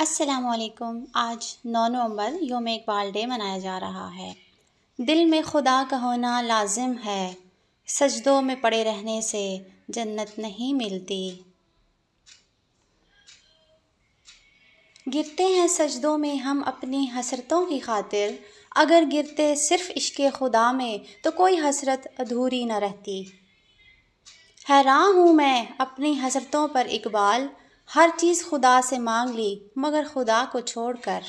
असलकुम आज नौ नवंबर योम इकबाल डे मनाया जा रहा है दिल में खुदा का होना लाजिम है सजदों में पड़े रहने से जन्नत नहीं मिलती गिरते हैं सजदों में हम अपनी हसरतों की खातिर अगर गिरते सिर्फ इश्क खुदा में तो कोई हसरत अधूरी न रहती हैरान हूँ मैं अपनी हसरतों पर इकबाल हर चीज़ खुदा से मांग ली मगर खुदा को छोड़कर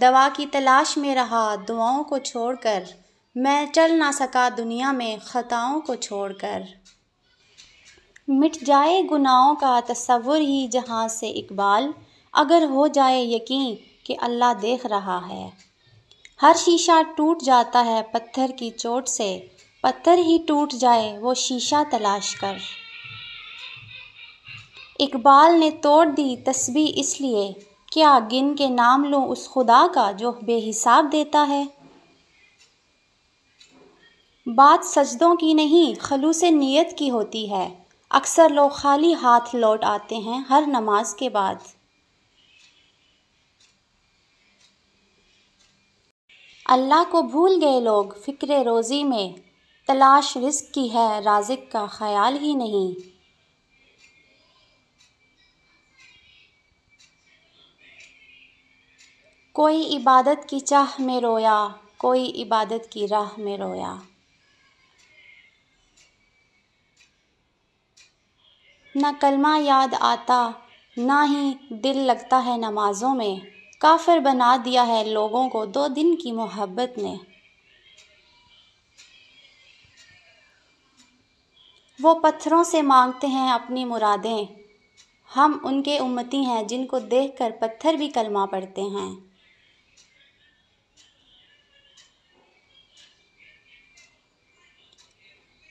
दवा की तलाश में रहा दुआओं को छोड़कर मैं चल ना सका दुनिया में ख़ताओं को छोड़कर मिट जाए गुनाहों का तस्वुर ही जहाँ से इकबाल अगर हो जाए यकीन कि अल्लाह देख रहा है हर शीशा टूट जाता है पत्थर की चोट से पत्थर ही टूट जाए वो शीशा तलाश कर इकबाल ने तोड़ दी तस्बी इसलिए क्या गिन के नाम लूँ उस खुदा का जो बेहिसाब देता है बात सजदों की नहीं खलूस नीयत की होती है अक्सर लोग खाली हाथ लौट आते हैं हर नमाज के बाद अल्लाह को भूल गए लोग फ़िक्र रोज़ी में तलाश रिस्क की है राजिक का ख्याल ही नहीं कोई इबादत की चाह में रोया कोई इबादत की राह में रोया न कलमा याद आता ना ही दिल लगता है नमाज़ों में काफिर बना दिया है लोगों को दो दिन की मोहब्बत ने वो पत्थरों से मांगते हैं अपनी मुरादें हम उनके उम्मती हैं जिनको देखकर पत्थर भी कलमा पढ़ते हैं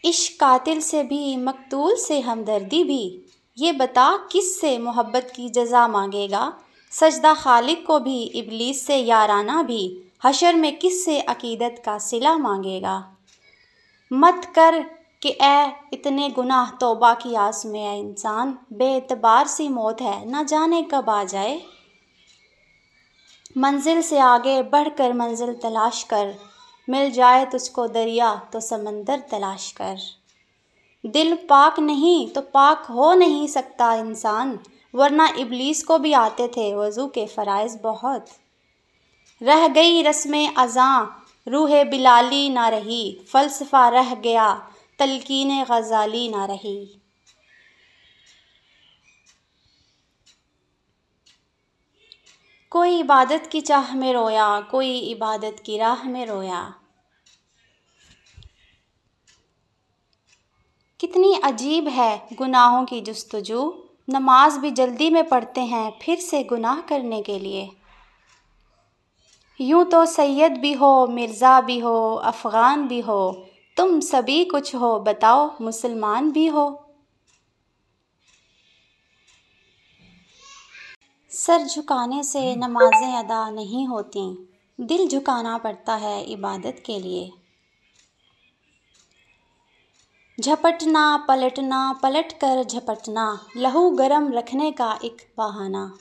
इश्क कातिल से भी मकतूल से हमदर्दी भी ये बता किस से मोहब्बत की जजा मांगेगा सजदा खालिक को भी इबलीस से याराना भी हशर में किस से अकीदत का सिला मांगेगा मत कर कि ए इतने गुनाह तोबा की आस में है इंसान बेतबार सी मौत है ना जाने कब आ जाए मंजिल से आगे बढ़कर मंजिल तलाश कर मिल जाए तुझको दरिया तो समंदर तलाश कर दिल पाक नहीं तो पाक हो नहीं सकता इंसान वरना इबलीस को भी आते थे वज़ू के फ़रज़ बहुत रह गई रस्म अज़ाँ रूह बिलाली ना रही फ़लसफ़ा रह गया तलकीन गज़ाली ना रही कोई इबादत की चाह में रोया कोई इबादत की राह में रोया कितनी अजीब है गुनाहों की जस्तजू नमाज भी जल्दी में पढ़ते हैं फिर से गुनाह करने के लिए यूं तो सैयद भी हो मिर्ज़ा भी हो अफ़गान भी हो तुम सभी कुछ हो बताओ मुसलमान भी हो सर झुकाने से नमाज़ें अदा नहीं होती दिल झुकाना पड़ता है इबादत के लिए झपटना पलटना पलट कर झपटना लहू गरम रखने का एक बहाना